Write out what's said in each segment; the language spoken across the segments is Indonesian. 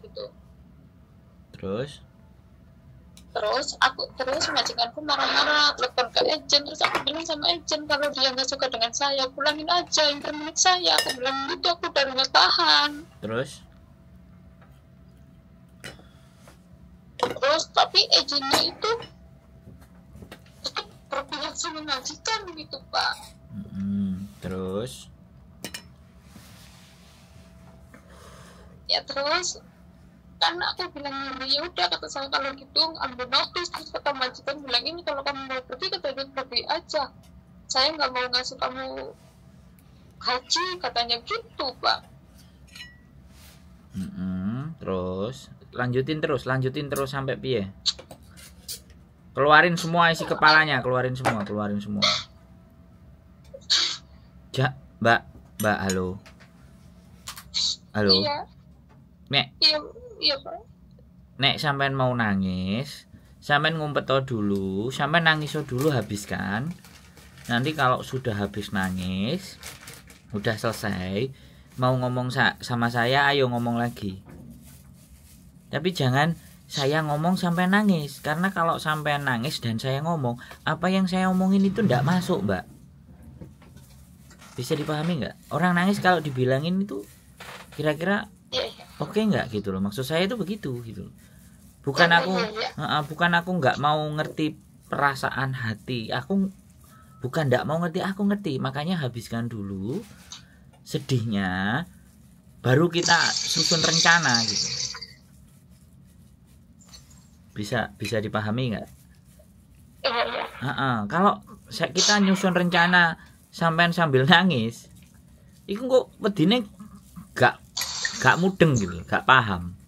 gitu terus terus aku terus majikanku marah-marah telepon ke agent terus aku bilang sama agent kalau dia nggak suka dengan saya pulangin aja internet saya aku bilang itu aku udah nggak tahan terus terus tapi agentnya itu tetap berpihak sama majikan gitu pak -hmm. terus ya terus karena aku bilang ya udah kata saya kalau gitu ambil notis terus kata majikan bilang ini kalau kamu mau pergi katanya pergi aja saya nggak mau ngasih kamu haji katanya gitu pak mm -hmm. terus lanjutin terus lanjutin terus sampai piye keluarin semua isi kepalanya keluarin semua keluarin semua ja mbak mbak halo halo iya. Nek. Iya, iya, Pak. Nek sampean mau nangis, sampean ngumpet dulu, sampean nangis dulu habiskan. Nanti kalau sudah habis nangis, udah selesai, mau ngomong sa sama saya ayo ngomong lagi. Tapi jangan saya ngomong sampai nangis karena kalau sampai nangis dan saya ngomong apa yang saya omongin itu tidak masuk mbak bisa dipahami nggak orang nangis kalau dibilangin itu kira-kira oke okay nggak gitu loh maksud saya itu begitu gitu loh. bukan aku uh, bukan aku nggak mau ngerti perasaan hati aku bukan nggak mau ngerti aku ngerti makanya habiskan dulu sedihnya baru kita susun rencana gitu bisa bisa dipahami nggak uh -uh. kalau kita nyusun rencana sampean sambil nangis itu kok pedine gak gak mudeng gitu gak paham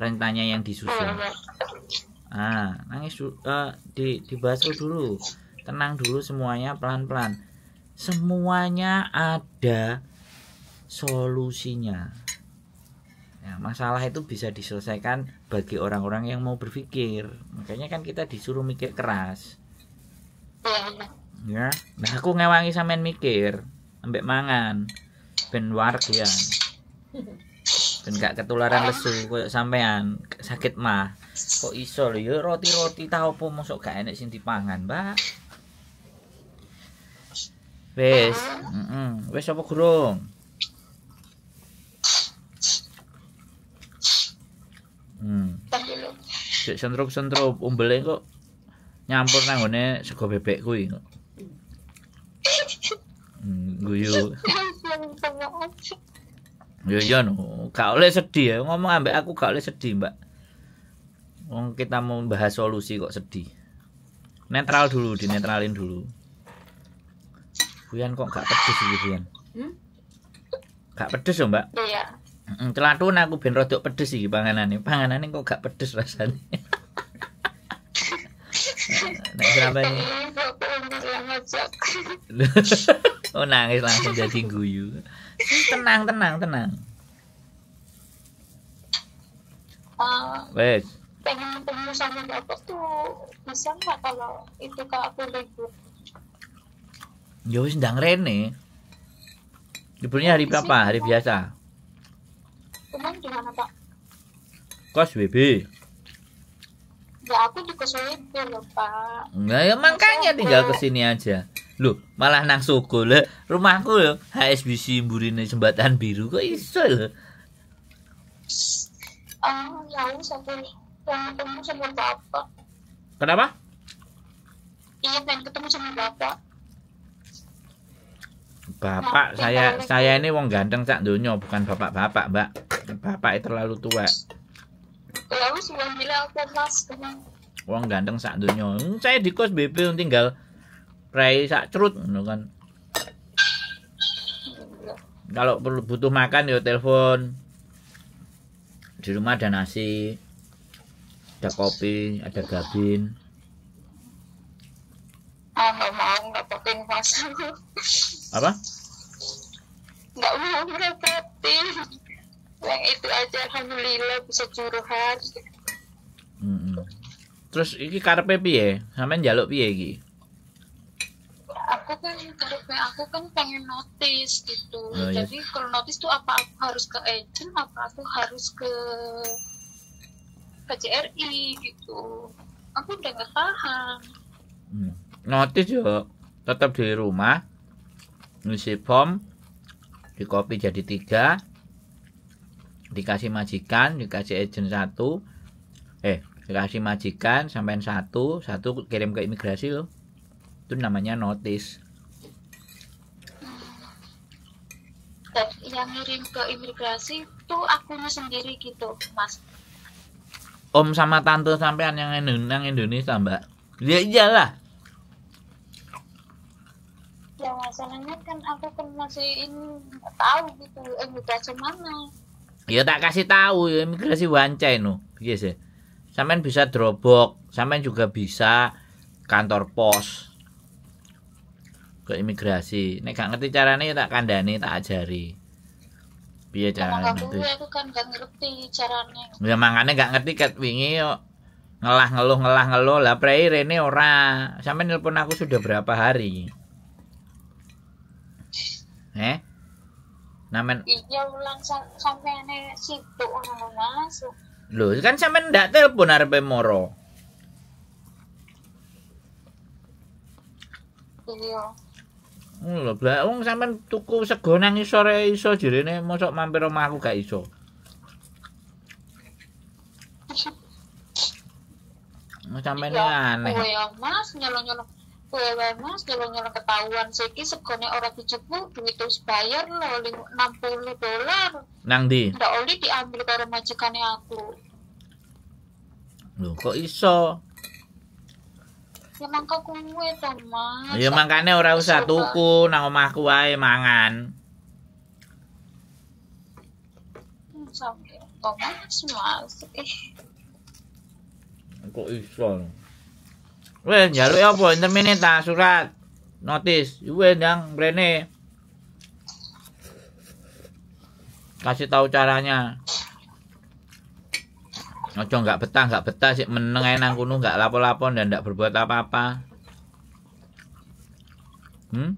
rentanya yang disusun ah nangis uh, di dibasuh dulu tenang dulu semuanya pelan pelan semuanya ada solusinya ya, masalah itu bisa diselesaikan bagi orang-orang yang mau berpikir makanya kan kita disuruh mikir keras ya nah aku ngewangi sampean mikir ambek mangan ben wargian dan gak ketularan lesu koyo sampean sakit mah kok iso lho ya roti-roti tau opo mosok gak enek sing dipangan mbak wes mm -mm. wes apa gurung hmm cek sentrup-sentrup umbele kok nyampur nang ngone sego bebek kuwi kok hmm guyu Ya iya no, gak oleh sedih ya. Ngomong ambek aku gak oleh sedih, Mbak. Wong kita mau bahas solusi kok sedih. Netral dulu, dinetralin dulu. Buyan kok gak pedes iki, Buyan? Hmm? Gak pedes ya, Mbak? Iya. Heeh, celatun aku ben rodok pedes iki panganane. Panganane kok gak pedes rasane. Nek sampean oh nangis langsung jadi guyu tenang tenang tenang uh, wes pengen ketemu sama dokter tuh bisa nggak kalau itu ke aku libur Jauh ya, sedang rene liburnya hari berapa hari biasa cuman mana pak kos WB Ya aku di kos WB loh pak Nggak ya makanya tinggal kesini aja lu malah nang suku lho. Rumahku lho, ya, HSBC burine jembatan biru kok iso lho. Ya? Ah, ketemu sama bapak. Kenapa? Iya, pengen ketemu sama bapak. Bapak nah, saya saya ini wong ganteng cak dunyo bukan bapak-bapak, Mbak. Bapak itu terlalu tua. terlalu sembilan bilang aku mas. Wong ganteng sak donya. Hmm, saya di kos BP tinggal rai sak cerut ngono kan. Kalau perlu butuh makan ya telepon. Di rumah ada nasi, ada kopi, ada gabin. Ah, nggak mau ngerepotin puasa. Apa? Nggak mau ngerepotin. Yang itu aja alhamdulillah bisa curhat. Terus iki karepe piye? Sampeyan njaluk piye iki? aku kan tarifnya aku kan pengen notis gitu oh, iya. jadi kalau notis tuh apa aku harus ke agent apa aku harus ke ke JRI gitu aku udah nggak paham hmm. notice yuk tetap di rumah ngisi form di copy jadi tiga dikasih majikan dikasih agent satu eh dikasih majikan sampein satu satu kirim ke imigrasi loh itu namanya notice yang ngirim ke imigrasi itu akunya sendiri gitu mas om sama tante sampean yang nang Indonesia mbak ya iyalah ya masalahnya kan aku kan masih ini tahu gitu imigrasi mana ya tak kasih tahu ya imigrasi wancai no biasa sampean bisa drobok sampean juga bisa kantor pos ke imigrasi nek gak ngerti carane ya tak kandani tak ajari piye carane itu aku kan gak ngerti carane ya mangane gak ngerti ket wingi yo ngelah ngeluh ngelah ngeluh lah prei rene ora sampe nelpon aku sudah berapa hari eh namen iya ulang sampe ane sibuk ngono masuk. Loh, kan sampe ndak telepon arepe moro. Iya. Lho, blak wong sampean tuku sego nang isore iso jirene mosok mampir omah aku gak iso. Sampeyan iya, aneh. Kowe Mas nyolong-nyolong. Kowe Mas nyolong-nyolong ketahuan siki segone ora dijupuk duit terus bayar lho 60 dolar. Nang di? Ndak oli diambil karo majikannya aku. Lho kok iso? Nangka kuwe ta, Mas. Ya makane ora usah tuku nang omahku wae mangan. Hmm, sampe kok Mas. Kok iso. Wes njaluk ya apa intermene ta surat notis. Wes yang mrene. Kasih tahu caranya. Ojo nggak betah, nggak betah sih menengain nang kuno nggak lapo-lapo dan nggak berbuat apa-apa. Hmm?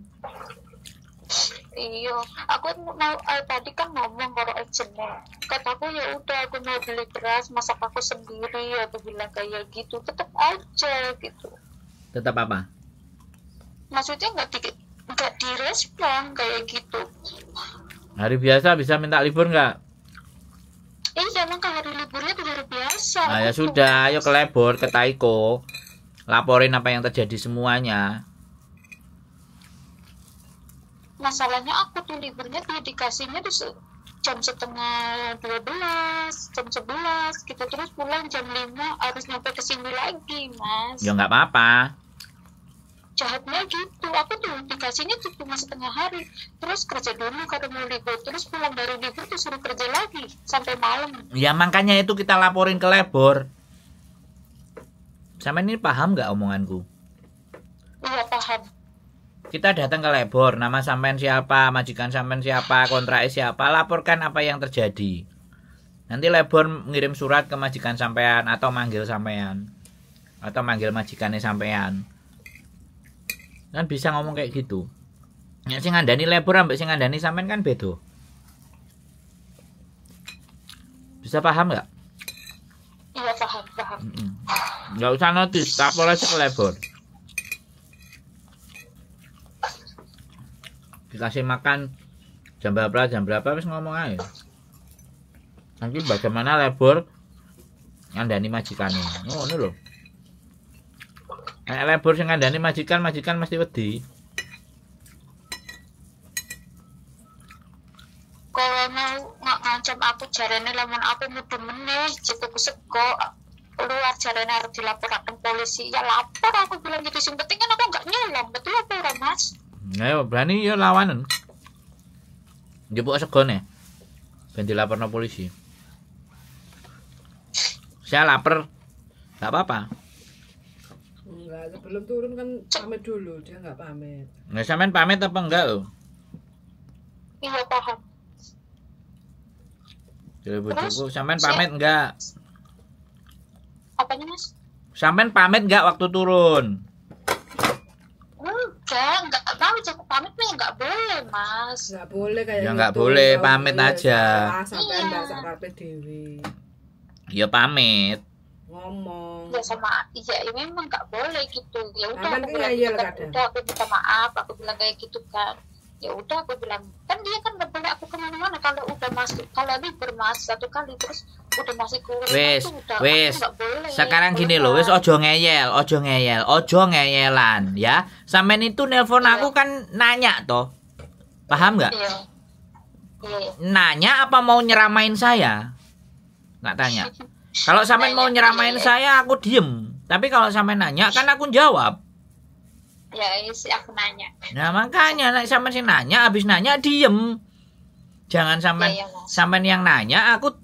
Iya, aku mau uh, tadi kan ngomong kalau agentnya. Kataku ya udah aku mau beli beras masak aku sendiri aku bilang kayak gitu. Tetap aja gitu. Tetap apa? Maksudnya nggak di nggak direspon kayak gitu. Hari biasa bisa minta libur nggak? Ini jangan ke hari liburnya tuh luar biasa. Nah, ya sudah, ayo ke Lebor, ke Taiko. Laporin apa yang terjadi semuanya. Masalahnya aku tuh liburnya tuh dikasihnya tuh jam setengah dua belas, jam sebelas, kita gitu. terus pulang jam lima. harus nyampe ke sini lagi, Mas. Ya nggak apa-apa jahatnya gitu aku tuh dikasihnya tuh cuma setengah hari terus kerja dulu kalau mau libur terus pulang dari libur tuh suruh kerja lagi sampai malam ya makanya itu kita laporin ke labor sama ini paham nggak omonganku iya paham kita datang ke labor nama sampean siapa majikan sampean siapa kontrak siapa laporkan apa yang terjadi nanti labor ngirim surat ke majikan sampean atau manggil sampean atau manggil majikannya sampean kan bisa ngomong kayak gitu ya sing ngandani lebur ambek sing ngandani sampean kan bedo bisa paham nggak iya paham paham nggak usah notis tak boleh cek lebur dikasih makan jam berapa jam berapa wis ngomong aja nanti bagaimana lebur ngandani ini. oh ini loh Nek lebur sing ngandani majikan, majikan mesti wedi. Kalau mau nak ngancam aku jarene lamun aku mudun meneh cukup sego luar jarene harus dilaporkan polisi ya lapor aku bilang gitu sing penting kan aku nggak nyolong betul apa ora mas ayo ya, berani ya lawanan jebuk segone ben dilaporno polisi saya lapar nggak apa-apa Enggak, sebelum turun kan pamit dulu, dia enggak pamit. Nah, sampean pamit apa enggak lo? Enggak iya, paham. Jadi bujuku sampean pamit enggak? Apanya, Mas? Sampean pamit enggak waktu turun? Enggak, enggak pamit, cukup pamit nih enggak boleh, Mas. Enggak boleh kayak Ya gitu. enggak boleh, pamit iya, aja. Iya enggak dewi. Ya pamit ngomong ya sama iya ya memang gak boleh gitu ya nah, udah nah, aku kan bilang ya gitu kan udah aku minta maaf aku bilang kayak gitu kan ya udah aku bilang kan dia kan gak boleh aku kemana-mana kalau udah masuk kalau lebih mas satu kali terus udah masih kuliah wes wes sekarang gini loh wes kan? ojo ngeyel ojo ngeyel ojo ngeyelan ya sampean itu nelpon yeah. aku iya. kan nanya toh paham nggak yeah. yeah. nanya apa mau nyeramain saya nggak tanya Kalau sampean mau nyeramain ya. saya, aku diem. Tapi kalau sampean nanya, kan aku jawab. Ya, aku nanya. Nah, makanya naik sampean sih nanya, habis nanya diem. Jangan sampe ya, ya, yang nanya, aku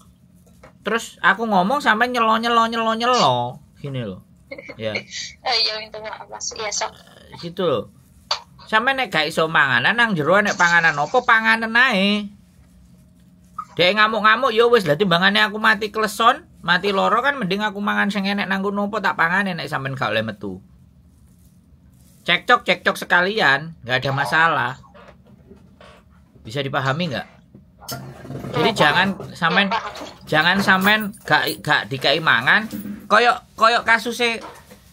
terus aku ngomong sampean nyelo nyelo nyelo nyelo gini loh. Ya. Oh, ya, itu Mas. Ya, sok. Eh, gitu loh. Sampe nek gak iso manganan nang jero nek panganan opo panganan ae. Dek ngamuk-ngamuk ya wis lah timbangane aku mati kleson. Mati loro kan mending aku mangan sing enek nang nopo tak pangan enek sampean gak oleh metu. Cekcok cekcok sekalian, nggak ada masalah. Bisa dipahami nggak? Jadi jangan sampean jangan sampean gak gak dikai mangan koyok koyok kasusnya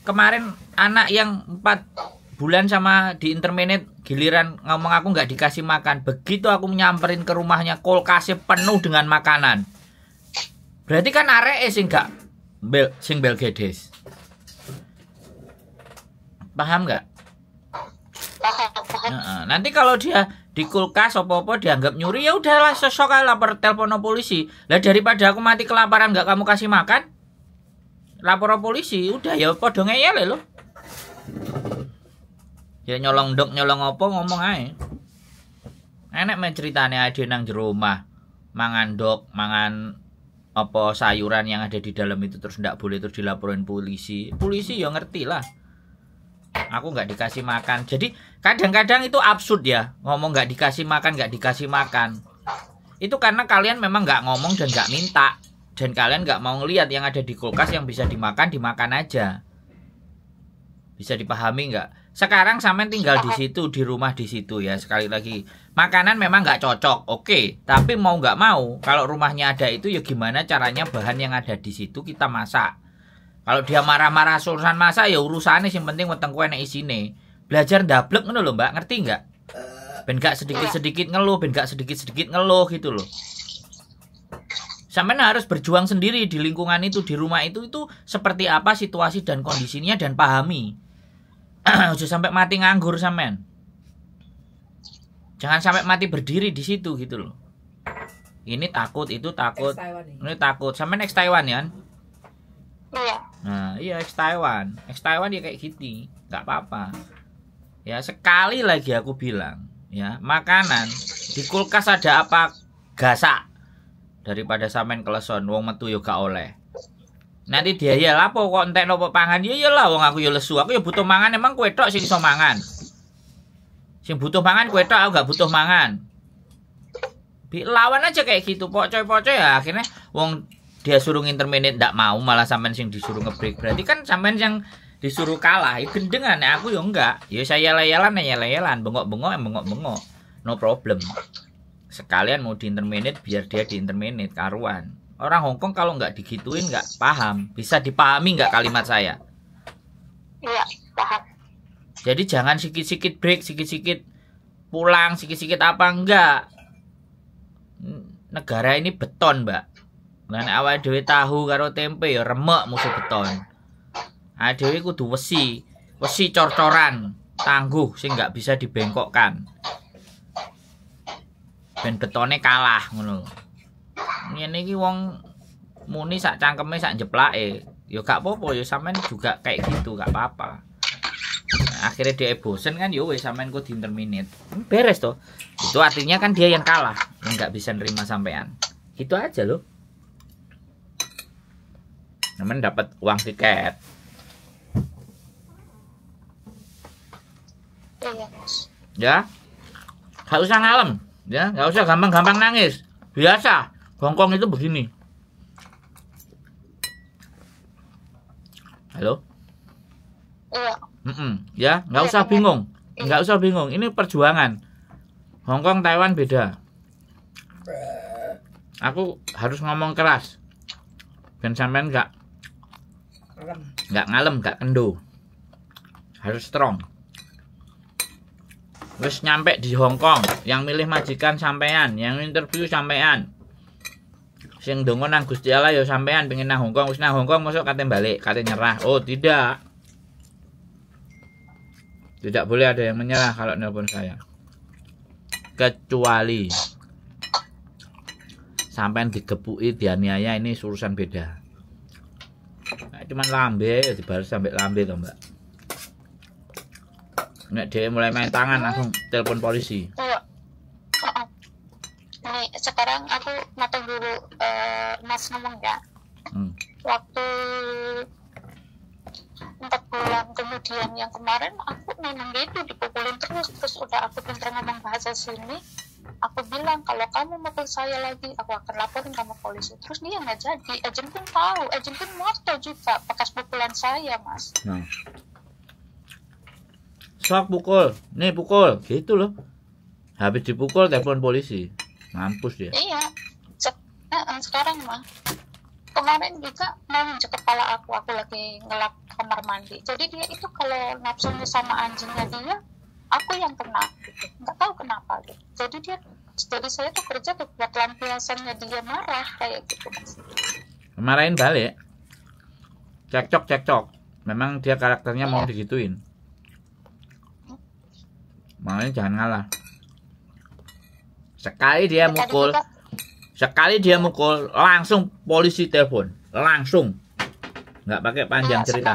kemarin anak yang 4 bulan sama di intermenet giliran ngomong aku nggak dikasih makan begitu aku nyamperin ke rumahnya kulkasnya penuh dengan makanan Berarti kan areke sing gak bel sing Belgedes. Paham gak? Paham, paham. nanti kalau dia di kulkas apa-apa dianggap nyuri ya udahlah sosok aja lapor telepon polisi. Lah daripada aku mati kelaparan nggak kamu kasih makan. Lapor polisi, udah ya padha ngeyel lo. Ya nyolong dok nyolong apa ngomong aja. Enak main ceritanya ada nang jerumah mangan dok, mangan apa sayuran yang ada di dalam itu terus ndak boleh terus dilaporin polisi polisi ya ngerti lah aku nggak dikasih makan jadi kadang-kadang itu absurd ya ngomong nggak dikasih makan nggak dikasih makan itu karena kalian memang nggak ngomong dan nggak minta dan kalian nggak mau lihat yang ada di kulkas yang bisa dimakan dimakan aja bisa dipahami nggak sekarang sampean tinggal di situ di rumah di situ ya sekali lagi makanan memang nggak cocok, oke. Okay. Tapi mau nggak mau, kalau rumahnya ada itu ya gimana caranya bahan yang ada di situ kita masak. Kalau dia marah-marah urusan masak ya urusannya sih penting wetengku enak isine. Belajar daplek ngono loh Mbak, ngerti nggak? Ben gak sedikit-sedikit ngeluh, ben gak sedikit-sedikit ngeluh gitu loh. Sampai harus berjuang sendiri di lingkungan itu, di rumah itu itu seperti apa situasi dan kondisinya dan pahami. Sudah sampai mati nganggur sampean jangan sampai mati berdiri di situ gitu loh ini takut itu takut ini takut sampai next Taiwan ya iya nah iya ex Taiwan Next Taiwan ya kayak gini, gitu. nggak apa-apa ya sekali lagi aku bilang ya makanan di kulkas ada apa gasak daripada sampe keleson wong metu yo gak oleh nanti dia ya lapo kok entek nopo pangan ya ya lah wong aku yo lesu aku yo butuh mangan emang kue tok sing iso mangan Sing butuh mangan kue tok, aku gak butuh mangan. Lawan aja kayak gitu, pocoy-pocoy ya akhirnya wong dia suruh interminate ndak mau malah sampean sing disuruh ngebreak. Berarti kan sampean yang disuruh kalah, ya gendengan ya aku ya enggak. ya saya layalan ya layalan, bengok-bengok ya bengok-bengok. No problem. Sekalian mau di biar dia di interminate karuan. Orang Hongkong kalau nggak digituin nggak paham. Bisa dipahami nggak kalimat saya? Iya, paham. Jadi jangan sikit-sikit break, sikit-sikit pulang, sikit-sikit apa enggak. Negara ini beton, Mbak. Lan awal dewi tahu karo tempe ya remek musuh beton. Awake dhewe kudu wesi, wesi cor-coran, tangguh sing nggak bisa dibengkokkan. Ben betone kalah ngono. Ngene iki wong muni sak cangkeme sak jeplake. Ya gak apa-apa ya sampean juga kayak gitu gak apa-apa akhirnya dia bosen kan yowes ya sama sampean kok diinterminate beres tuh itu artinya kan dia yang kalah yang nggak bisa nerima sampean itu aja loh namun dapat uang tiket iya, ya nggak usah ngalem ya nggak usah gampang-gampang nangis biasa Hongkong itu begini halo iya Mm -mm, ya, nggak usah kan? bingung, iya. nggak usah bingung. Ini perjuangan. Hongkong Taiwan beda. Aku harus ngomong keras. Dan sampean nggak nggak ngalem, nggak kendo. Harus strong. Terus nyampe di Hongkong, yang milih majikan sampean, yang interview sampean. Sing dongo nang Gusti Allah ya sampean pengen nang Hongkong, wis nang Hongkong masuk kate balik, kate nyerah. Oh, tidak. Tidak boleh ada yang menyerah kalau nelpon saya. Kecuali sampai digepui dianiaya ini urusan beda. Nah, cuman lambe ya dibalas sampai lambe toh, Mbak. Nek dia mulai main tangan langsung telepon polisi. Nih, sekarang aku mau dulu uh, eh, Mas ngomong ya. Hmm. Waktu empat bulan kemudian yang kemarin aku memang gitu dipukulin terus terus udah aku pinter ngomong bahasa sini aku bilang kalau kamu mau saya lagi aku akan laporin kamu polisi terus dia nggak jadi agent pun tahu agent pun moto juga bekas pukulan saya mas nah. sok pukul nih pukul gitu loh habis dipukul telepon polisi mampus dia iya sekarang mah kemarin juga mau injek kepala aku aku lagi ngelap kamar mandi jadi dia itu kalau nafsunya sama anjingnya dia aku yang kena gitu nggak tahu kenapa gitu jadi dia jadi saya tuh kerja tuh buat lampiasannya dia marah kayak gitu mas marahin balik cekcok cekcok memang dia karakternya iya. mau digituin makanya jangan ngalah sekali dia Tadi mukul Sekali dia mukul, langsung polisi telepon, langsung. Nggak pakai panjang nah, cerita.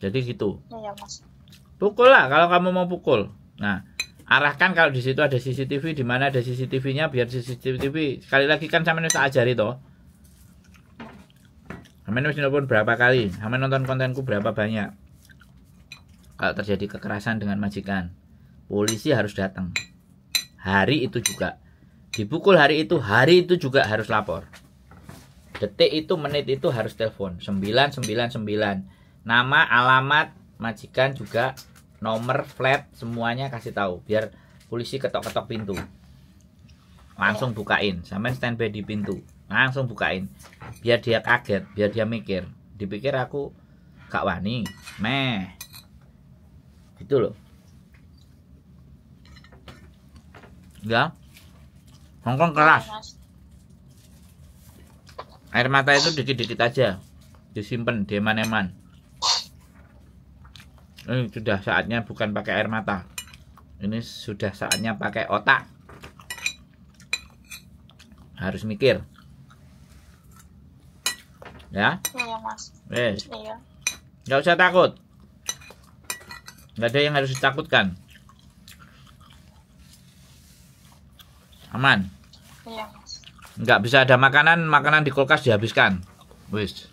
Jadi gitu. Iya, pukul lah kalau kamu mau pukul. Nah, arahkan kalau di situ ada CCTV, di mana ada CCTV-nya biar CCTV. Sekali lagi kan sama saya ajari toh. Sampeyan wis pun berapa kali? sama nonton kontenku berapa banyak? Kalau terjadi kekerasan dengan majikan, polisi harus datang. Hari itu juga dipukul hari itu, hari itu juga harus lapor. Detik itu, menit itu harus telepon. 999. Nama, alamat, majikan juga nomor flat semuanya kasih tahu biar polisi ketok-ketok pintu. Langsung bukain, sampe standby di pintu. Langsung bukain. Biar dia kaget, biar dia mikir. Dipikir aku kak wani. Meh. itu loh. Ya. Hongkong keras air mata itu dikit-dikit aja disimpan di eman ini sudah saatnya bukan pakai air mata ini sudah saatnya pakai otak harus mikir ya iya mas eh. iya Gak usah takut Gak ada yang harus ditakutkan aman Enggak iya. bisa ada makanan, makanan di kulkas dihabiskan. Wis.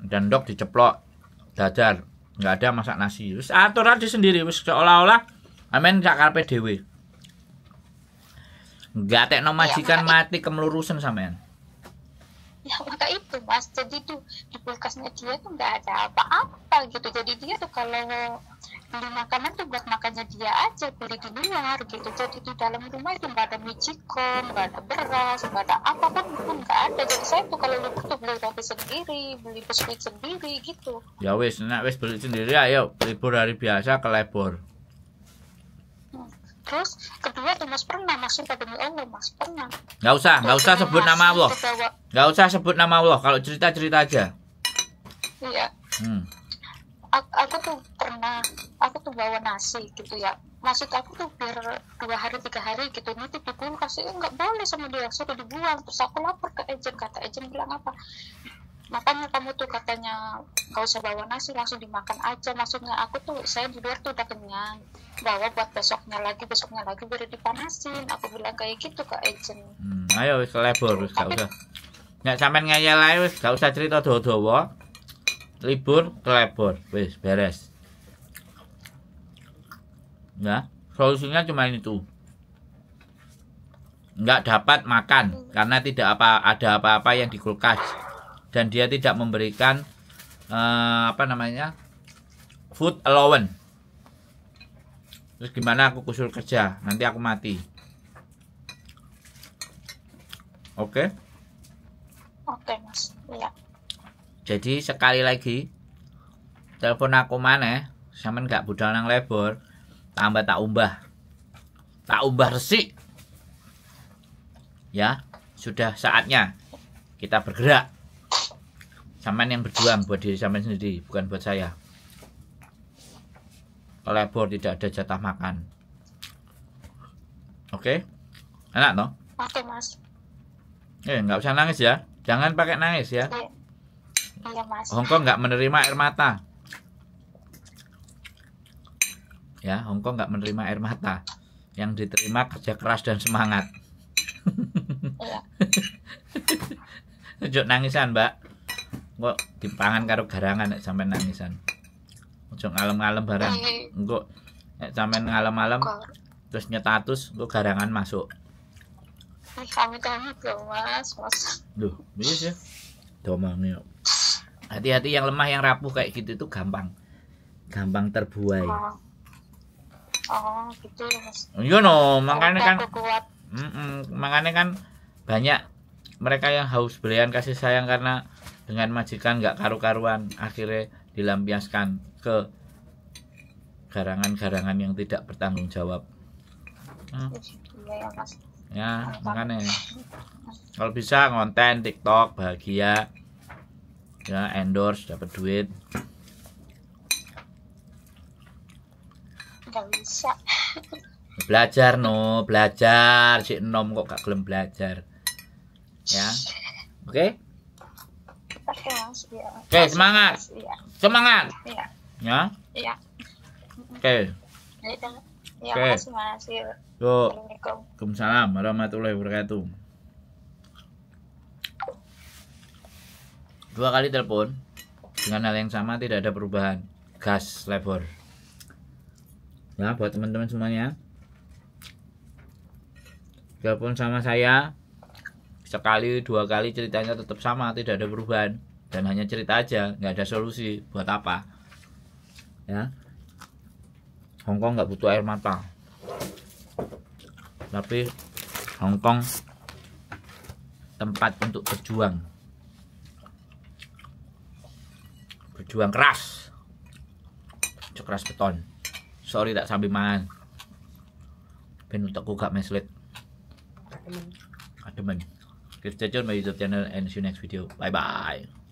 Dan dok diceplok, dadar, Enggak ada masak nasi. Wis atur aja sendiri, wis seolah-olah amen sak karepe dhewe. Enggak tekno iya, majikan ya, mati kemelurusan sampean. Ya maka itu mas, jadi tuh di kulkasnya dia tuh enggak ada apa-apa gitu. Jadi dia tuh kalau beli makanan tuh buat makannya dia aja beli di luar gitu jadi di dalam rumah itu nggak ada mijiko nggak ada beras nggak ada apapun pun nggak ada jadi saya tuh kalau libur tuh beli roti sendiri beli biskuit sendiri gitu ya wes nak wes beli sendiri ayo libur hari biasa ke lebor hmm. terus kedua tuh mas pernah masuk ke demi Allah mas pernah nggak usah nggak usah sebut nama Allah nggak usah sebut nama Allah kalau cerita cerita aja iya hmm aku, tuh pernah aku tuh bawa nasi gitu ya maksud aku tuh biar dua hari tiga hari gitu nanti di kulkas itu ya, nggak boleh sama dia sudah dibuang terus aku lapor ke agent kata agent bilang apa makanya kamu tuh katanya gak usah bawa nasi langsung dimakan aja maksudnya aku tuh saya luar tuh udah kenyang bawa buat besoknya lagi besoknya lagi biar dipanasin aku bilang kayak gitu ke agent hmm, ayo selebor gak usah nggak sampe ngeyel ae gak usah cerita dodo doa libur kelebor wis beres ya solusinya cuma itu nggak dapat makan karena tidak apa ada apa-apa yang di kulkas dan dia tidak memberikan eh, apa namanya food allowance terus gimana aku kusul kerja nanti aku mati oke okay? oke okay, mas ya jadi sekali lagi telepon aku mana sampean nggak budal nang lebor tambah tak umbah tak umbah resik ya sudah saatnya kita bergerak sampean yang berjuang buat diri sampean sendiri bukan buat saya lebor tidak ada jatah makan oke enak no oke mas eh nggak usah nangis ya jangan pakai nangis ya oke. Iya. Mas. Hongkong nggak menerima air mata. Ya, Hongkong nggak menerima air mata. Yang diterima kerja keras dan semangat. Iya. nangisan, Mbak. Kok dipangan karo garangan nek sampean nangisan. Ojo ngalem-ngalem bareng. Iya, iya. Engko nek sampean ngalem-ngalem terus nyetatus engko garangan masuk. Kami tahu, Mas, Mas. Duh, bisa ya. Domangnya hati-hati yang lemah yang rapuh kayak gitu itu gampang gampang terbuai oh, oh gitu ya mas you iya, know, makanya kan mm -mm, makanya kan banyak mereka yang haus belian kasih sayang karena dengan majikan nggak karu-karuan akhirnya dilampiaskan ke garangan-garangan yang tidak bertanggung jawab hmm. Iya iya ya, ya makanya kalau bisa konten tiktok bahagia ya endorse dapat duit nggak bisa belajar no belajar si nom kok gak gelem belajar ya oke okay? oke iya. okay, semangat iya. semangat iya. ya ya, oke okay. Ya, okay. Mas. Assalamualaikum warahmatullahi wabarakatuh. dua kali telepon dengan hal yang sama tidak ada perubahan gas labor ya buat teman-teman semuanya telepon sama saya sekali dua kali ceritanya tetap sama tidak ada perubahan dan hanya cerita aja nggak ada solusi buat apa ya Hongkong nggak butuh air mata tapi Hongkong tempat untuk berjuang berjuang keras keras beton sorry tak sambil makan ben aku gak meslet ademen ademen kita jumpa di YouTube channel and see you next video bye bye